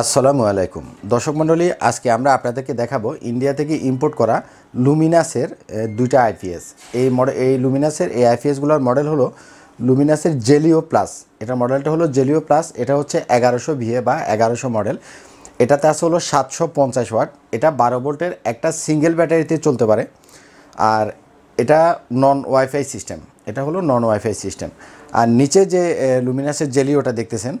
আসসালামু আলাইকুম দর্শক মণ্ডলী আজকে আমরা আপনাদেরকে দেখাবো ইন্ডিয়া থেকে ইম্পোর্ট করা লুমিনাসের দুইটা আইপিএস এই মডেল এই লুমিনাসের এই আইপিএসগুলোর মডেল হলো লুমিনাসের জেলিও প্লাস এটা মডেলটা হলো জেলিও প্লাস এটা হচ্ছে এগারোশো ভিএ বা এগারোশো মডেল এটাতে আছে হলো সাতশো পঞ্চাশ ওয়াট এটা বারো ভোল্টের একটা সিঙ্গেল ব্যাটারিতে চলতে পারে আর এটা নন ওয়াইফাই সিস্টেম এটা হলো নন ওয়াইফাই সিস্টেম আর নিচে যে লুমিনাসের জেলিওটা দেখতেছেন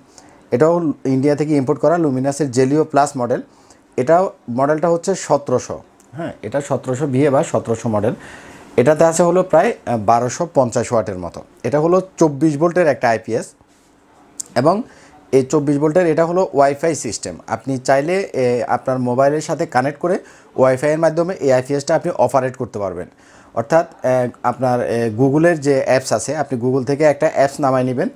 এটাও ইন্ডিয়া থেকে ইম্পোর্ট করা লুমিনাসের জেলিও প্লাস মডেল এটাও মডেলটা হচ্ছে সতেরোশো হ্যাঁ এটা সতেরোশো বিয়ে বা সতেরোশো মডেল এটাতে আছে হলো প্রায় বারোশো পঞ্চাশ ওয়াটের মতো এটা হলো চব্বিশ ভোল্টের একটা আইপিএস এবং এই চব্বিশ ভোল্টের এটা হলো ওয়াইফাই সিস্টেম আপনি চাইলে আপনার মোবাইলের সাথে কানেক্ট করে ওয়াইফাইয়ের মাধ্যমে এই আইপিএসটা আপনি অপারেট করতে পারবেন অর্থাৎ আপনার গুগলের যে অ্যাপস আছে আপনি গুগল থেকে একটা অ্যাপস নামায় নেবেন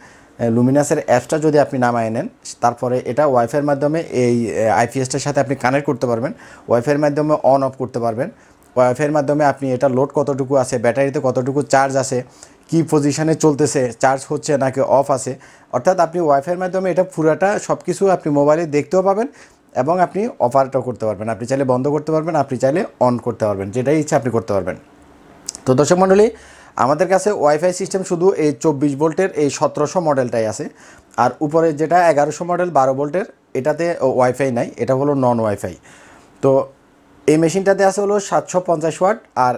লুমিনাসের অ্যাপসটা যদি আপনি নামায় নেন তারপরে এটা ওয়াইফাইয়ের মাধ্যমে এই আইপিএসটার সাথে আপনি কানেক্ট করতে পারবেন ওয়াইফাইয়ের মাধ্যমে অন অফ করতে পারবেন ওয়াইফাইয়ের মাধ্যমে আপনি এটা লোড কতটুকু আছে ব্যাটারিতে কতটুকু চার্জ আছে কি পজিশানে চলতেছে চার্জ হচ্ছে নাকি অফ আছে অর্থাৎ আপনি ওয়াইফাইয়ের মাধ্যমে এটা পুরাটা সব কিছু আপনি মোবাইলে দেখতেও পাবেন এবং আপনি অফারটাও করতে পারবেন আপনি চাইলে বন্ধ করতে পারবেন আপনি চাইলে অন করতে পারবেন যেটাই ইচ্ছা আপনি করতে পারবেন তো দর্শক মণ্ডলী আমাদের কাছে ওয়াইফাই সিস্টেম শুধু এই চব্বিশ ভোল্টের এই সতেরোশো মডেলটাই আছে আর উপরে যেটা এগারোশো মডেল বারো ভোল্টের এটাতে ওয়াইফাই নাই এটা হলো নন ওয়াইফাই তো এই মেশিনটাতে আছে হলো সাতশো পঞ্চাশ ওয়াট আর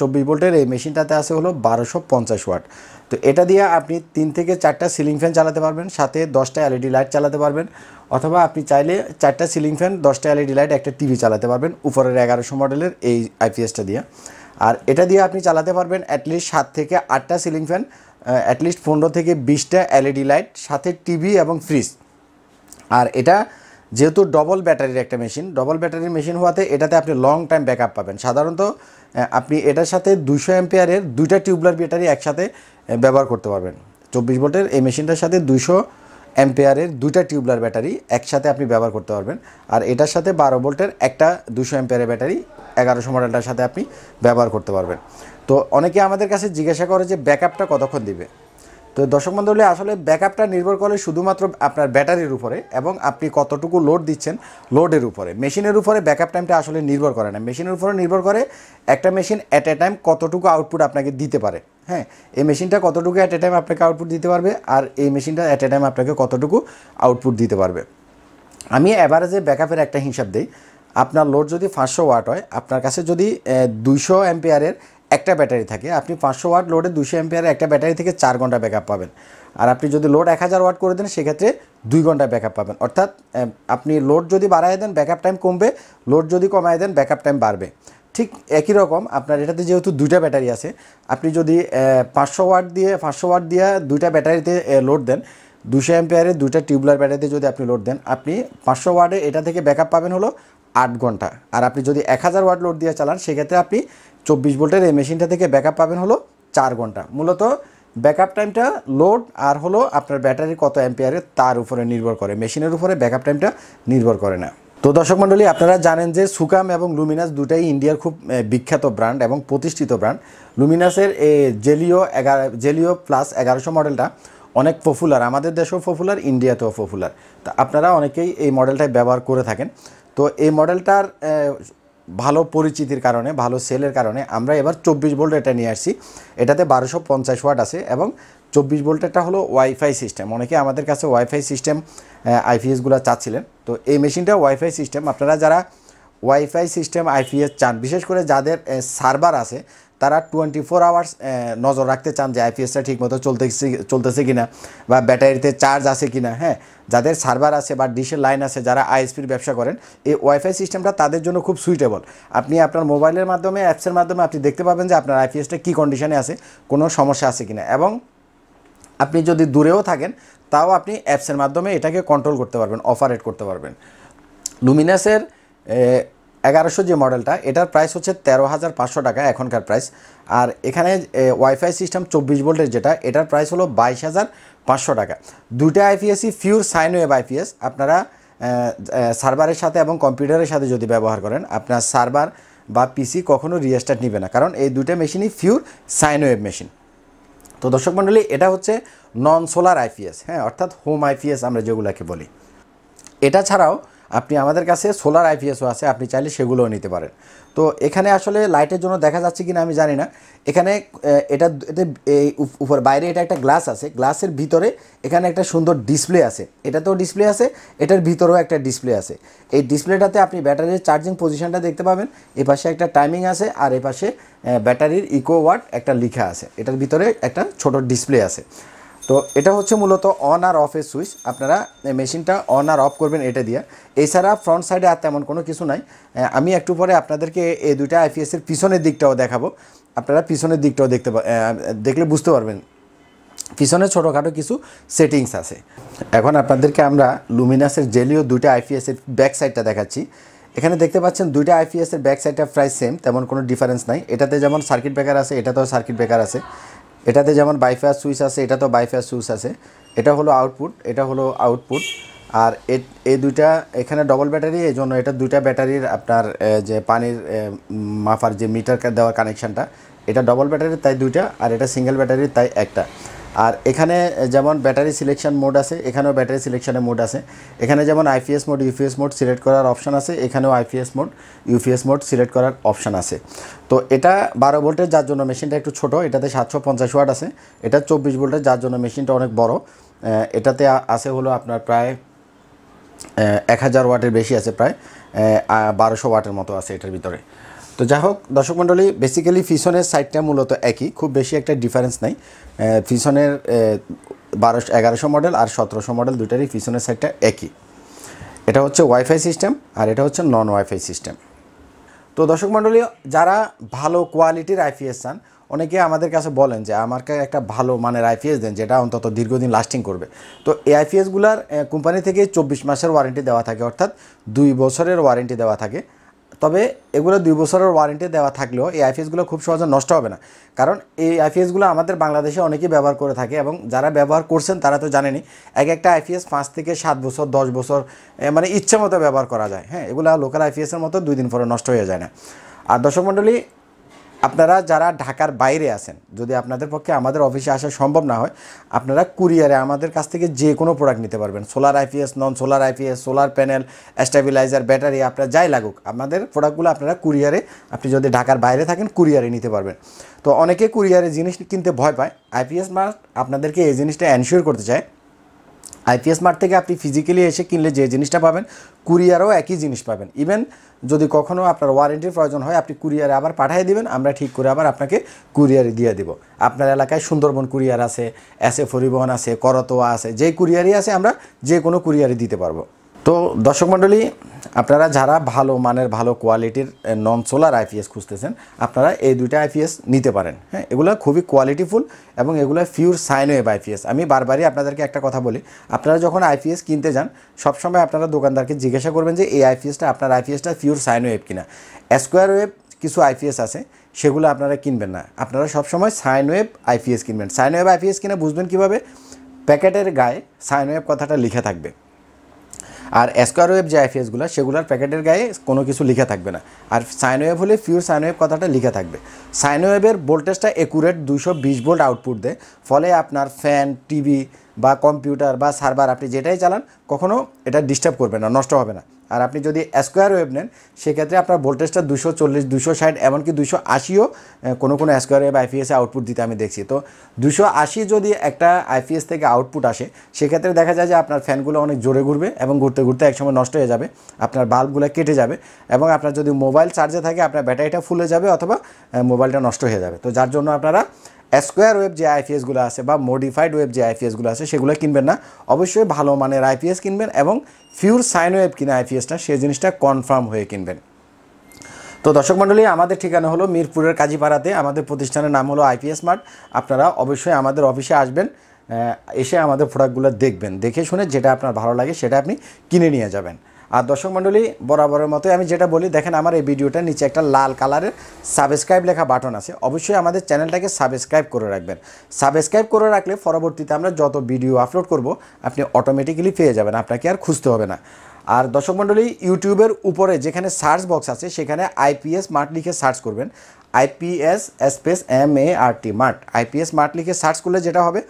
চব্বিশ ভোল্টের এই মেশিনটাতে আছে হলো বারোশো পঞ্চাশ ওয়াট তো এটা দিয়ে আপনি তিন থেকে চারটা সিলিং ফ্যান চালাতে পারবেন সাথে দশটা এলইডি লাইট চালাতে পারবেন অথবা আপনি চাইলে চারটা সিলিং ফ্যান দশটা এলইডি লাইট একটা টিভি চালাতে পারবেন উপরের এগারোশো মডেলের এই আইপিএসটা দিয়ে আর এটা দিয়ে আপনি চালাতে পারবেন অ্যাটলিস্ট সাত থেকে আটটা সিলিং ফ্যান অ্যাটলিস্ট পনেরো থেকে বিশটা এলইডি লাইট সাথে টিভি এবং ফ্রিজ আর এটা যেহেতু ডবল ব্যাটারির একটা মেশিন ডবল ব্যাটারির মেশিন হওয়াতে এটাতে আপনি লং টাইম ব্যাক পাবেন সাধারণত আপনি এটার সাথে দুশো এমপেয়ারের দুইটা টিউবলার ব্যাটারি একসাথে ব্যবহার করতে পারবেন চব্বিশ ভোল্টের এই মেশিনটার সাথে দুশো অ্যাম্পেয়ারের দুটা টিউবলার ব্যাটারি একসাথে আপনি ব্যবহার করতে পারবেন আর এটার সাথে বারো ভোল্টের একটা দুশো অ্যাম্পেয়ারের ব্যাটারি এগারোশো মডেলটার সাথে আপনি ব্যবহার করতে পারবেন তো অনেকে আমাদের কাছে জিজ্ঞাসা করে যে ব্যাকআপটা কতক্ষণ দিবে তো দর্শক মন্ডলী আসলে ব্যাকআপটা নির্ভর করে শুধুমাত্র আপনার ব্যাটারির উপরে এবং আপনি কতটুকু লোড দিচ্ছেন লোডের উপরে মেশিনের উপরে ব্যাকআপ টাইমটা আসলে নির্ভর করে না মেশিনের উপরে নির্ভর করে একটা মেশিন অ্যাট এ টাইম কতটুকু আউটপুট আপনাকে দিতে পারে হ্যাঁ এই মেশিনটা কতটুকু অ্যাট এ টাইম আপনাকে আউটপুট দিতে পারবে আর এই মেশিনটা অ্যাট এ টাইম আপনাকে কতটুকু আউটপুট দিতে পারবে আমি অ্যাভারেজে ব্যাকআপের একটা হিসাব দিই আপনার লোড যদি পাঁচশো ওয়াট হয় আপনার কাছে যদি দুইশো অ্যাম্পিয়ারের একটা ব্যাটারি থাকে আপনি পাঁচশো ওয়াট লোডে দুশো অ্যাম্পিয়ারের একটা ব্যাটারি থেকে চার ঘন্টা ব্যাকআপ পাবেন আর আপনি যদি লোড এক হাজার ওয়াট করে দেন সেক্ষেত্রে দুই ঘন্টা ব্যাকআপ পাবেন অর্থাৎ আপনি লোড যদি বাড়ায় দেন ব্যাকআপ টাইম কমবে লোড যদি কমায় দেন ব্যাকআপ টাইম বাড়বে ঠিক একই রকম আপনার এটাতে যেহেতু দুইটা ব্যাটারি আছে আপনি যদি পাঁচশো ওয়াট দিয়ে পাঁচশো ওয়াট দিয়ে দুইটা ব্যাটারিতে লোড দেন দুশো অ্যাম্পিয়ারে দুইটা টিউবলার ব্যাটারিতে যদি আপনি লোড দেন আপনি পাঁচশো ওয়ার্ডে এটা থেকে ব্যাকআপ পাবেন হলো আট ঘন্টা আর আপনি যদি এক হাজার ওয়াট লোড দিয়ে চালান সেক্ষেত্রে আপনি চব্বিশ ভোল্টের এই মেশিনটা থেকে ব্যাকআপ পাবেন হলো চার ঘন্টা মূলত ব্যাকআপ টাইমটা লোড আর হলো আপনার ব্যাটারি কত অ্যাম্পিয়ারে তার উপরে নির্ভর করে মেশিনের উপরে ব্যাকআপ টাইমটা নির্ভর করে না তো দর্শক মণ্ডলী আপনারা জানেন যে সুকাম এবং লুমিনাস দুটাই ইন্ডিয়ার খুব বিখ্যাত ব্র্যান্ড এবং প্রতিষ্ঠিত ব্র্যান্ড লুমিনাসের জেলিও এগারো জেলিও প্লাস এগারোশো মডেলটা অনেক পপুলার আমাদের দেশেও পপুলার ইন্ডিয়াতেও পপুলার তা আপনারা অনেকেই এই মডেলটাই ব্যবহার করে থাকেন তো এই মডেলটার ভালো পরিচিতির কারণে ভালো সেলের কারণে আমরা এবার চব্বিশ বোল্ট এটা নিয়ে আসছি এটাতে বারোশো পঞ্চাশ ওয়াট আছে এবং চব্বিশ একটা হলো ওয়াইফাই সিস্টেম অনেকে আমাদের কাছে ওয়াইফাই সিস্টেম আইপিএসগুলো চাচ্ছিলেন তো এই মেশিনটা ওয়াইফাই সিস্টেম আপনারা যারা ওয়াইফাই সিস্টেম আইপিএস চান বিশেষ করে যাদের সার্ভার আছে তারা টোয়েন্টি ফোর আওয়ার্স নজর রাখতে চান যে আইপিএসটা ঠিকমতো চলতেছে চলতেছে কিনা বা ব্যাটারিতে চার্জ আছে কিনা হ্যাঁ যাদের সার্ভার আছে বা ডিশের লাইন আছে যারা আইএসপির ব্যবসা করেন এই ওয়াইফাই সিস্টেমটা তাদের জন্য খুব সুইটেবল আপনি আপনার মোবাইলের মাধ্যমে অ্যাপসের মাধ্যমে আপনি দেখতে পাবেন যে আপনার আইপিএসটা কী কন্ডিশনে আছে কোনো সমস্যা আছে কিনা এবং আপনি যদি দূরেও থাকেন তাও আপনি অ্যাপসের মাধ্যমে এটাকে কন্ট্রোল করতে পারবেন অপারেট করতে পারবেন লুমিনাসের এগারোশো যে মডেলটা এটার প্রাইস হচ্ছে তেরো হাজার পাঁচশো টাকা এখনকার প্রাইস আর এখানে ওয়াইফাই সিস্টেম চব্বিশ ভোল্টের যেটা এটার প্রাইস হলো বাইশ হাজার পাঁচশো টাকা দুইটা আইপিএসই ফিউর সাইন ওয়েব আইপিএস আপনারা সার্ভারের সাথে এবং কম্পিউটারের সাথে যদি ব্যবহার করেন আপনার সার্ভার বা পিসি কখনো রিস্টার্ট নেবে না কারণ এই দুইটা মেশিনই ফিউর সাইন ওয়েব মেশিন তো দর্শক মণ্ডলী এটা হচ্ছে নন সোলার আইপিএস হ্যাঁ অর্থাৎ হোম আইপিএস আমরা যেগুলোকে বলি এটা ছাড়াও আপনি আমাদের কাছে সোলার আইপিএসও আছে আপনি চাইলে সেগুলোও নিতে পারেন তো এখানে আসলে লাইটের জন্য দেখা যাচ্ছে কিনা আমি জানি না এখানে এটা এই উপর বাইরে এটা একটা গ্লাস আছে গ্লাসের ভিতরে এখানে একটা সুন্দর ডিসপ্লে আছে এটাতেও ডিসপ্লে আছে এটার ভিতরেও একটা ডিসপ্লে আছে এই ডিসপ্লেটাতে আপনি ব্যাটারির চার্জিং পজিশনটা দেখতে পাবেন এপাশে একটা টাইমিং আছে আর এপাশে ব্যাটারির ইকো ওয়াট একটা লিখা আছে এটার ভিতরে একটা ছোট ডিসপ্লে আছে তো এটা হচ্ছে মূলত অন আর অফের সুইচ আপনারা মেশিনটা অন আর অফ করবেন এটা দিয়ে এছাড়া ফ্রন্ট সাইডে আর তেমন কোনো কিছু নাই আমি একটু পরে আপনাদেরকে এই দুইটা আইপিএসের পিছনের দিকটাও দেখাবো আপনারা পিছনের দিকটাও দেখতে দেখলে বুঝতে পারবেন পিছনে ছোটোখাটো কিছু সেটিংস আছে এখন আপনাদেরকে আমরা লুমিনাসের জেলিও দুইটা আইপিএসের ব্যাক সাইডটা দেখাচ্ছি এখানে দেখতে পাচ্ছেন দুইটা আইপিএসের ব্যাক সাইডটা প্রায় সেম তেমন কোনো ডিফারেন্স নাই এটাতে যেমন সার্কিট ব্রেকার আছে এটাতেও সার্কিট ব্রেকার আছে এটাতে যেমন বাইফায়ার সুইচ আছে এটা তো বাইফায়ার সুইচ আছে এটা হলো আউটপুট এটা হলো আউটপুট আর এই দুইটা এখানে ডবল ব্যাটারি এই জন্য এটা দুইটা ব্যাটারির আপনার যে পানির মাফার যে মিটার দেওয়ার কানেকশানটা এটা ডবল ব্যাটারির তাই দুইটা আর এটা সিঙ্গেল ব্যাটারির তাই একটা আর এখানে যেমন ব্যাটারি সিলেকশন মোড আছে এখানেও ব্যাটারি সিলেকশনের মোড আছে এখানে যেমন IPS mode UPS mode select করার অপশান আছে এখানেও IPS mode UPS mode select করার অপশান আছে তো এটা বারো ভোল্টের যার জন্য মেশিনটা একটু ছোট এটাতে সাতশো পঞ্চাশ ওয়াট আছে এটা চব্বিশ ভোল্টের যার জন্য মেশিনটা অনেক বড় এটাতে আছে হলো আপনার প্রায় এক হাজার ওয়াটের বেশি আছে প্রায় বারোশো ওয়াটের মতো আছে এটার ভিতরে তো যাই হোক দর্শক মণ্ডলী বেসিক্যালি ফিসনের সাইডটা মূলত একই খুব বেশি একটা ডিফারেন্স নাই ফিসনের বারোশো এগারোশো মডেল আর সতেরোশো মডেল দুটারই ফিসনের সাইডটা একই এটা হচ্ছে ওয়াইফাই সিস্টেম আর এটা হচ্ছে নন ওয়াইফাই সিস্টেম তো দর্শক মণ্ডলী যারা ভালো কোয়ালিটির আইপিএস চান অনেকে আমাদের কাছে বলেন যে আমাকে একটা ভালো মানের আইপিএস দেন যেটা অন্তত দীর্ঘদিন লাস্টিং করবে তো এই আইপিএসগুলার কোম্পানি থেকে চব্বিশ মাসের ওয়ারেন্টি দেওয়া থাকে অর্থাৎ দুই বছরের ওয়ারেন্টি দেওয়া থাকে তবে এগুলো দুই বছরের ওয়ারেন্টি দেওয়া থাকলেও এই আইপিএসগুলো খুব সহজে নষ্ট হবে না কারণ এই আইপিএসগুলো আমাদের বাংলাদেশে অনেকেই ব্যবহার করে থাকে এবং যারা ব্যবহার করছেন তারা তো জানেনি এক একটা আইপিএস পাঁচ থেকে সাত বছর দশ বছর মানে ইচ্ছে মতো ব্যবহার করা যায় হ্যাঁ এগুলো লোকাল আইপিএসের মতো দুই দিন পরে নষ্ট হয়ে যায় না আর দর্শক মণ্ডলী আপনারা যারা ঢাকার বাইরে আছেন যদি আপনাদের পক্ষে আমাদের অফিসে আসা সম্ভব না হয় আপনারা কুরিয়ারে আমাদের কাছ থেকে যে কোনো প্রোডাক্ট নিতে পারবেন solar IPS non solar IPS solar panel stabiliser battery আপনার যাই লাগুক আপনাদের প্রোডাক্টগুলো আপনারা কুরিয়ারে আপনি যদি ঢাকার বাইরে থাকেন কুরিয়ারে নিতে পারবেন তো অনেকে কুরিয়ারে জিনিস কিনতে ভয় পায় আইপিএস মার্ক আপনাদেরকে এই জিনিসটা এনশিওর করতে চায় আইপিএস মার্ট থেকে আপনি ফিজিক্যালি এসে কিনলে যে জিনিসটা পাবেন কুরিয়ারও একই জিনিস পাবেন ইভেন যদি কখনও আপনার ওয়ারেন্টির প্রয়োজন হয় আপনি কুরিয়ারে আবার পাঠিয়ে দিবেন আমরা ঠিক করে আবার আপনাকে কুরিয়ারে দিয়ে দিব আপনার এলাকায় সুন্দরবন কুরিয়ার আছে এস এ পরিবহন আছে করতোয়া আছে যে কুরিয়ারই আছে আমরা যে কোনো কুরিয়ারে দিতে পারবো তো দর্শক মণ্ডলী আপনারা যারা ভালো মানের ভালো কোয়ালিটির নন সোলার আইপিএস খুঁজতেছেন আপনারা এই দুইটা আইপিএস নিতে পারেন হ্যাঁ এগুলো খুবই কোয়ালিটিফুল এবং এগুলো ফিউর সাইন আইপিএস আমি বারবারই আপনাদেরকে একটা কথা বলি আপনারা যখন আইপিএস কিনতে যান সবসময় আপনারা দোকানদারকে জিজ্ঞাসা করবেন যে এই আইপিএসটা আপনার আইপিএসটা ফিউর সাইন কিনা স্কোয়ার ওয়েব কিছু আইপিএস আছে সেগুলো আপনারা কিনবেন না আপনারা সবসময় সাইন আইপিএস কিনবেন সাইন আইপিএস কিনা বুঝবেন কীভাবে প্যাকেটের গায়ে সাইন কথাটা লিখে থাকবে আর স্কোয়ার ওয়েভ যে আইফিএসগুলো সেগুলোর প্যাকেটের গায়ে কোনো কিছু লিখে থাকবে না আর সাইন ওয়েভ হলে পিওর সাইন ওয়েভ কথাটা লিখে থাকবে সাইন ওয়েভের ভোল্টেজটা একুরেট দুশো বিশ ভোল্ট আউটপুট দেয় ফলে আপনার ফ্যান টিভি বা কম্পিউটার বা সার্ভার আপনি যেটাই চালান কখনও এটা ডিস্টার্ব করবে না নষ্ট হবে না আর আপনি যদি স্কোয়ার ওয়েভ নেন সেক্ষেত্রে আপনার ভোল্টেজটা দুশো চল্লিশ দুশো ষাট এমনকি দুশো আশিও কোনো কোনো স্কোয়ার ওয়েভ আইপিএসে আউটপুট দিতে আমি দেখছি তো দুশো আশি যদি একটা আইপিএস থেকে আউটপুট আসে সেক্ষেত্রে দেখা যায় যে আপনার ফ্যানগুলো অনেক জোরে ঘুরবে এবং ঘুরতে ঘুরতে একসময় নষ্ট হয়ে যাবে আপনার বাল্বগুলো কেটে যাবে এবং আপনার যদি মোবাইল চার্জে থাকে আপনার ব্যাটারিটা ফুলে যাবে অথবা মোবাইলটা নষ্ট হয়ে যাবে তো যার জন্য আপনারা স্কোয়ার ওয়েব যে আইপিএসগুলো আছে বা মডিফাইড ওয়েব যে আইপিএসগুলো আছে সেগুলো কিনবেন না অবশ্যই ভালো মানের আইপিএস কিনবেন এবং ফিউর সাইন ওয়েব কিনা আইপিএসটা সেই জিনিসটা কনফার্ম হয়ে কিনবেন তো দর্শক মণ্ডলী আমাদের ঠিকানা হলো মিরপুরের কাজীপাড়াতে আমাদের প্রতিষ্ঠানের নাম হলো আইপিএস মার্ট আপনারা অবশ্যই আমাদের অফিসে আসবেন এসে আমাদের প্রোডাক্টগুলো দেখবেন দেখে শুনে যেটা আপনার ভালো লাগে সেটা আপনি কিনে নিয়ে যাবেন আর দর্শক মণ্ডলী বরাবরের মতোই আমি যেটা বলি দেখেন আমার এই ভিডিওটা নিচে একটা লাল কালারের সাবস্ক্রাইব লেখা বাটন আছে অবশ্যই আমাদের চ্যানেলটাকে সাবস্ক্রাইব করে রাখবেন সাবস্ক্রাইব করে রাখলে পরবর্তীতে আমরা যত ভিডিও আপলোড করব আপনি অটোমেটিক্যালি পেয়ে যাবেন আপনাকে আর খুঁজতে হবে না আর দর্শক মণ্ডলী ইউটিউবের উপরে যেখানে সার্চ বক্স আছে সেখানে আইপিএস মার্ট লিখে সার্চ করবেন IPS space M A R T mart IPS mart লিখে সার্চ করলে যেটা হবে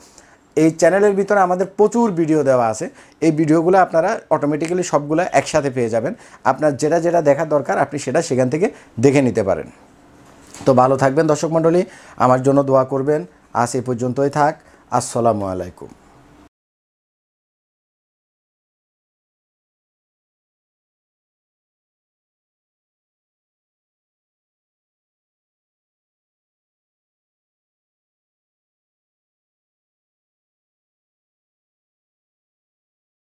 এই চ্যানেলের ভিতরে আমাদের প্রচুর ভিডিও দেওয়া আছে এই ভিডিওগুলো আপনারা অটোমেটিক্যালি সবগুলো একসাথে পেয়ে যাবেন আপনার যেটা যেটা দেখা দরকার আপনি সেটা সেখান থেকে দেখে নিতে পারেন তো ভালো থাকবেন দর্শক মণ্ডলী আমার জন্য দোয়া করবেন আজ এ পর্যন্তই থাক আসসালামু আলাইকুম